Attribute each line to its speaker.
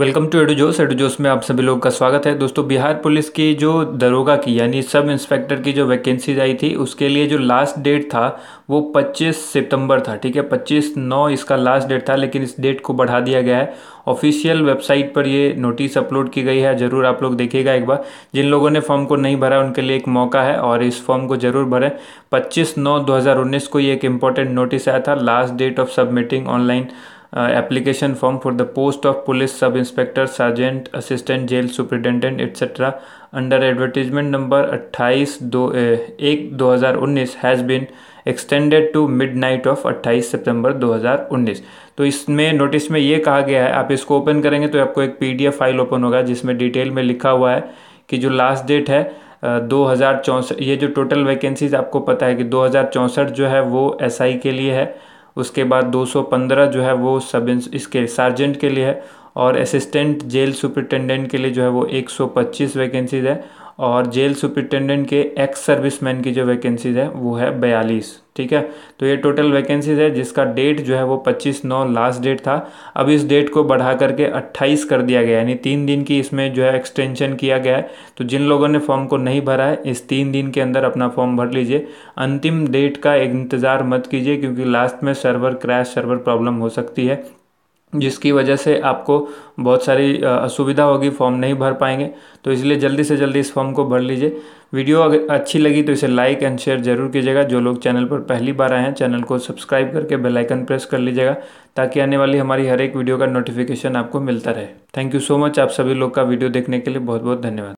Speaker 1: welcome to एडुजोस एडुजोस में आप सभी लोग का स्वागत है दोस्तों बिहार पुलिस की जो दरोगा की यानी सब इंस्पेक्टर की जो वैकेंसीज आई थी उसके लिए जो लास्ट डेट था वो 25 सितंबर था ठीक है 25 नौ इसका लास्ट डेट था लेकिन इस डेट को बढ़ा दिया गया है ऑफिशियल वेबसाइट पर ये नोटिस अपलोड की गई है ज़रूर आप लोग देखिएगा एक बार जिन लोगों ने फॉर्म को नहीं भरा उनके लिए एक मौका है और इस फॉर्म को ज़रूर भरें पच्चीस नौ दो को ये एक इम्पॉर्टेंट नोटिस आया था last date of submitting online application form for the post of police sub inspector sergeant assistant jail superintendent etcetera under advertisement number अट्ठाईस दो uh, एक दो हजार उन्नीस has been extended to midnight of अट्ठाईस सितंबर दो हजार उन्नीस तो इसमें नोटिस में ये कहा गया है आप इसको ओपन करेंगे तो आपको एक P D F file open होगा जिसमें डिटेल में लिखा हुआ है कि जो लास्ट डेट है uh, दो हज़ार चौंसठ ये जो टोटल वैकेंसीज आपको पता है कि दो हज़ार चौंसठ जो है वो एस आई के लिए है उसके बाद 215 जो है वो सब इसके सार्जेंट के लिए है और असिस्टेंट जेल सुपरिटेंडेंट के लिए जो है वो 125 वैकेंसीज है और जेल सुपरिटेंडेंट के एक्स सर्विसमैन की जो वैकेंसीज़ है वो है बयालीस ठीक है तो ये टोटल वैकेंसीज़ है जिसका डेट जो है वो पच्चीस नौ लास्ट डेट था अब इस डेट को बढ़ा करके अट्ठाईस कर दिया गया यानी तीन दिन की इसमें जो है एक्सटेंशन किया गया है तो जिन लोगों ने फॉर्म को नहीं भरा है इस तीन दिन के अंदर अपना फॉर्म भर लीजिए अंतिम डेट का इंतज़ार मत कीजिए क्योंकि लास्ट में सर्वर क्रैश सर्वर प्रॉब्लम हो सकती है जिसकी वजह से आपको बहुत सारी असुविधा होगी फॉर्म नहीं भर पाएंगे तो इसलिए जल्दी से जल्दी इस फॉर्म को भर लीजिए वीडियो अगर अच्छी लगी तो इसे लाइक एंड शेयर जरूर कीजिएगा जो लोग चैनल पर पहली बार आए हैं चैनल को सब्सक्राइब करके बेल आइकन प्रेस कर लीजिएगा ताकि आने वाली हमारी हर एक वीडियो का नोटिफिकेशन आपको मिलता रहे थैंक यू सो मच आप सभी लोग का वीडियो देखने के लिए बहुत बहुत धन्यवाद